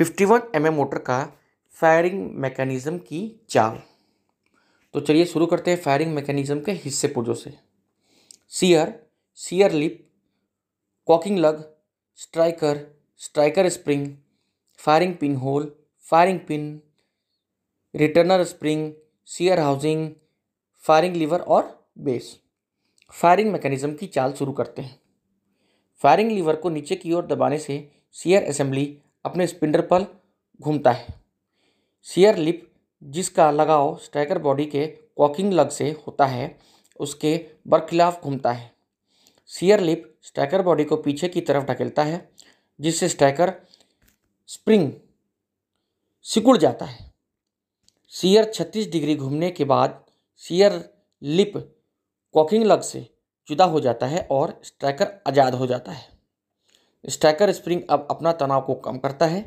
51 M mm mortar का firing mechanism की चाल तो चलिए शुरू करते हैं फायरिंग मैकेनिज़्म के हिस्से पुर्जों से sear sear lip cocking lug striker striker spring firing pin hole firing pin returner spring sear housing firing lever और बेस फायरिंग मैकेनिज़्म की चाल शुरू करते हैं फायरिंग लीवर को नीचे की ओर दबाने से सीयर असेंबली अपने स्पिंडर पर घूमता है सीयर लिप जिसका लगाव स्ट्राइकर बॉडी के कॉकिंग लग से होता है उसके बरखिलाफ घूमता है सीयर लिप स्ट्राइकर बॉडी को पीछे की तरफ ढकेलता है जिससे स्ट्राइकर स्प्रिंग सिकुड़ जाता है सीयर 36 डिग्री घूमने के बाद सीयर लिप कॉकिंग लग से जुदा हो जाता है और स्ट्राइकर आज़ाद हो जाता है स्ट्राइकर स्प्रिंग अब अपना तनाव को कम करता है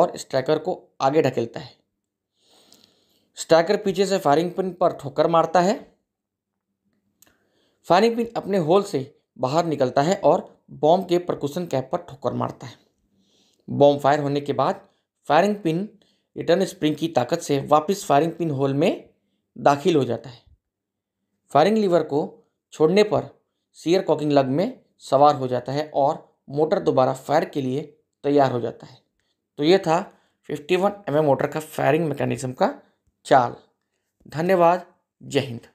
और स्ट्राइकर को आगे ढकेलता है स्ट्राइकर पीछे से फायरिंग पिन पर ठोकर मारता है फायरिंग पिन अपने होल से बाहर निकलता है और बॉम्ब के प्रकुशन कैप पर ठोकर मारता है बॉम्ब फायर होने के बाद फायरिंग पिन रिटर्न स्प्रिंग की ताकत से वापस फायरिंग पिन होल में दाखिल हो जाता है फायरिंग लीवर को छोड़ने पर सीयर कॉकिंग लग में सवार हो जाता है और मोटर दोबारा फायर के लिए तैयार हो जाता है तो ये था 51 mm मोटर का फायरिंग मैकेनिज्म का चाल धन्यवाद जय हिंद